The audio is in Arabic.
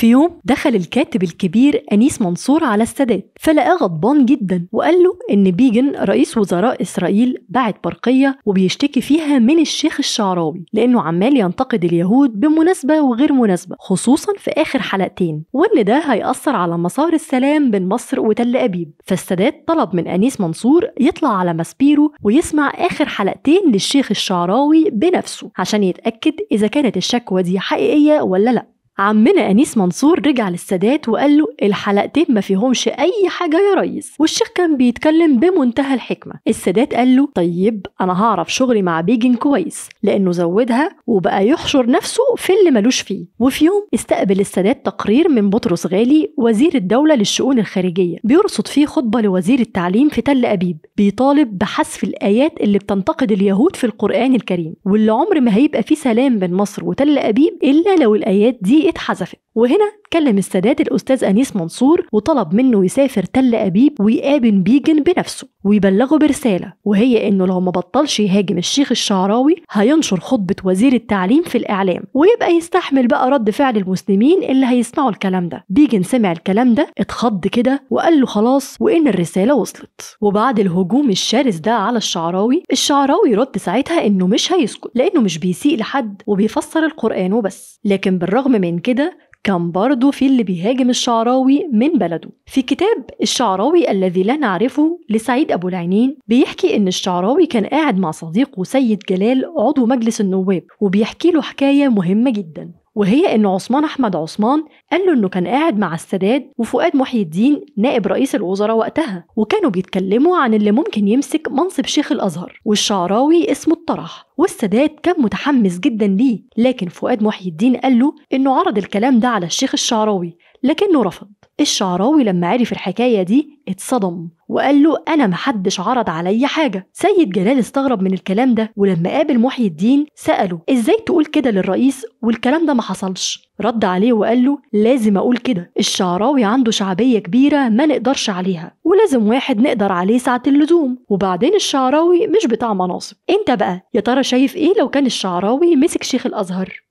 في يوم دخل الكاتب الكبير أنيس منصور على السادات فلقاه غضبان جدا وقال له إن بيجن رئيس وزراء إسرائيل بعت برقية وبيشتكي فيها من الشيخ الشعراوي لأنه عمال ينتقد اليهود بمناسبة وغير مناسبة خصوصا في آخر حلقتين وإن ده هيأثر على مسار السلام بين مصر وتل أبيب فالسادات طلب من أنيس منصور يطلع على ماسبيرو ويسمع آخر حلقتين للشيخ الشعراوي بنفسه عشان يتأكد إذا كانت الشكوى دي حقيقية ولا لأ عمنا أنيس منصور رجع للسادات وقال له الحلقتين ما فيهمش أي حاجة يا ريس والشيخ كان بيتكلم بمنتهى الحكمة السادات قال له طيب أنا هعرف شغلي مع بيجن كويس لأنه زودها وبقى يحشر نفسه في اللي ملوش فيه وفي يوم استقبل السادات تقرير من بطرس غالي وزير الدولة للشؤون الخارجية بيرصد فيه خطبة لوزير التعليم في تل أبيب بيطالب بحذف الآيات اللي بتنتقد اليهود في القرآن الكريم واللي عمر ما هيبقى فيه سلام بين مصر وتل أبيب إلا لو الآيات دي دي اتحذفت وهنا كلم السادات الأستاذ أنيس منصور وطلب منه يسافر تل أبيب ويقابل بيجن بنفسه ويبلغه برسالة وهي إنه لو ما بطلش يهاجم الشيخ الشعراوي هينشر خطبة وزير التعليم في الإعلام ويبقى يستحمل بقى رد فعل المسلمين اللي هيسمعوا الكلام ده بيجن سمع الكلام ده اتخض كده وقال له خلاص وإن الرسالة وصلت وبعد الهجوم الشرس ده على الشعراوي الشعراوي رد ساعتها إنه مش هيسكت لأنه مش بيسيء لحد وبيفسر القرآن وبس لكن بالرغم من كده كان برضه في اللي بيهاجم الشعراوي من بلده في كتاب الشعراوي الذي لا نعرفه لسعيد أبو العينين بيحكي إن الشعراوي كان قاعد مع صديقه سيد جلال عضو مجلس النواب وبيحكي له حكاية مهمة جدا وهي إن عثمان أحمد عثمان قال له إنه كان قاعد مع السادات وفؤاد محي الدين نائب رئيس الوزراء وقتها وكانوا بيتكلموا عن اللي ممكن يمسك منصب شيخ الأزهر والشعراوي اسمه الطرح والسادات كان متحمس جدا ليه لكن فؤاد محي الدين قال له إنه عرض الكلام ده على الشيخ الشعراوي لكنه رفض الشعراوي لما عرف الحكاية دي اتصدم وقال له أنا محدش عرض عليا حاجة سيد جلال استغرب من الكلام ده ولما قابل محي الدين سأله إزاي تقول كده للرئيس والكلام ده ما حصلش رد عليه وقال له لازم أقول كده الشعراوي عنده شعبية كبيرة ما نقدرش عليها ولازم واحد نقدر عليه ساعة اللزوم وبعدين الشعراوي مش بتاع مناصب انت بقى يا ترى شايف ايه لو كان الشعراوي مسك شيخ الأزهر